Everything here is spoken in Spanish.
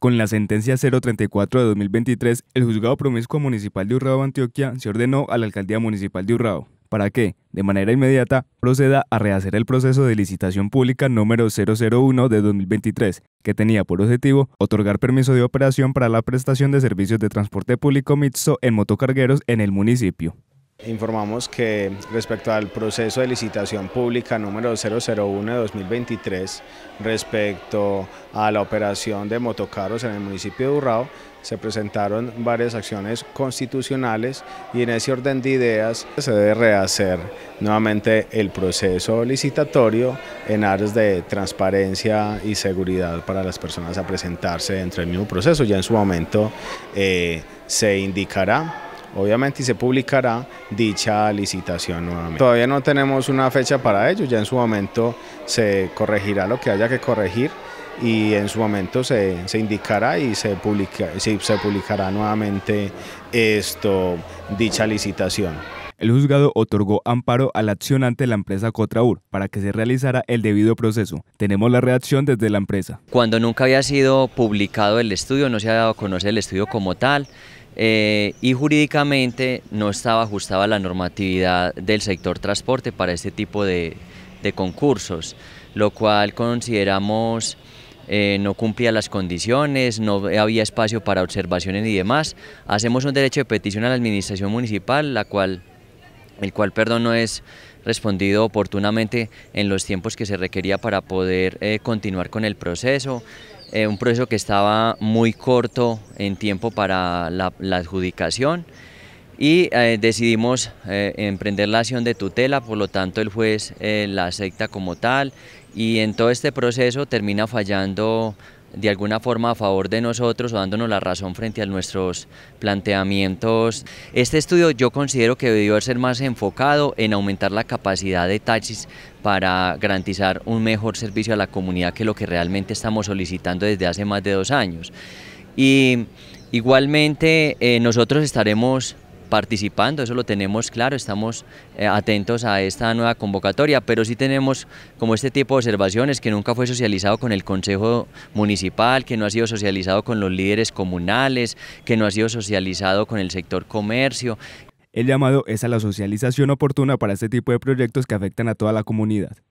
Con la sentencia 034 de 2023, el juzgado promiscuo municipal de Urrao, Antioquia, se ordenó a la alcaldía municipal de Urrao para que, de manera inmediata, proceda a rehacer el proceso de licitación pública número 001 de 2023, que tenía por objetivo otorgar permiso de operación para la prestación de servicios de transporte público mixto en motocargueros en el municipio. Informamos que respecto al proceso de licitación pública número 001 de 2023, respecto a la operación de motocarros en el municipio de Urrao, se presentaron varias acciones constitucionales y en ese orden de ideas se debe rehacer nuevamente el proceso licitatorio en áreas de transparencia y seguridad para las personas a presentarse dentro del mismo proceso. Ya en su momento eh, se indicará obviamente y se publicará dicha licitación nuevamente. Todavía no tenemos una fecha para ello, ya en su momento se corregirá lo que haya que corregir y en su momento se, indicará y se, se, publicará nuevamente esto, dicha licitación. El juzgado otorgó amparo a la acción la empresa Cotraur para que se realizara el debido proceso. Tenemos la reacción desde la empresa. Cuando nunca había sido publicado el estudio, no se ha dado a conocer el estudio como tal, eh, y jurídicamente no estaba ajustada la normatividad del sector transporte para este tipo de, concursos, lo cual consideramos eh, no cumplía las condiciones, no había espacio para observaciones y demás. Hacemos un derecho de petición a la administración municipal, la cual, el cual perdón, no es respondido oportunamente en los tiempos que se requería para poder eh, continuar con el proceso. Eh, un proceso que estaba muy corto en tiempo para la, adjudicación y eh, decidimos eh, emprender la acción de tutela, por lo tanto el juez la acepta como tal y en todo este proceso termina fallando de alguna forma a favor de nosotros o dándonos la razón frente a nuestros planteamientos. Este estudio yo considero que debió ser más enfocado en aumentar la capacidad de taxis para garantizar un mejor servicio a la comunidad que lo que realmente estamos solicitando desde hace más de dos años. Y igualmente eh, nosotros estaremos participando, eso lo tenemos claro, estamos eh, atentos a esta nueva convocatoria, pero sí tenemos como este tipo de observaciones que nunca fue socializado con el Consejo Municipal, que no ha sido socializado con los líderes comunales, que no ha sido socializado con el sector comercio. El llamado es a la socialización oportuna para este tipo de proyectos que afectan a toda la comunidad.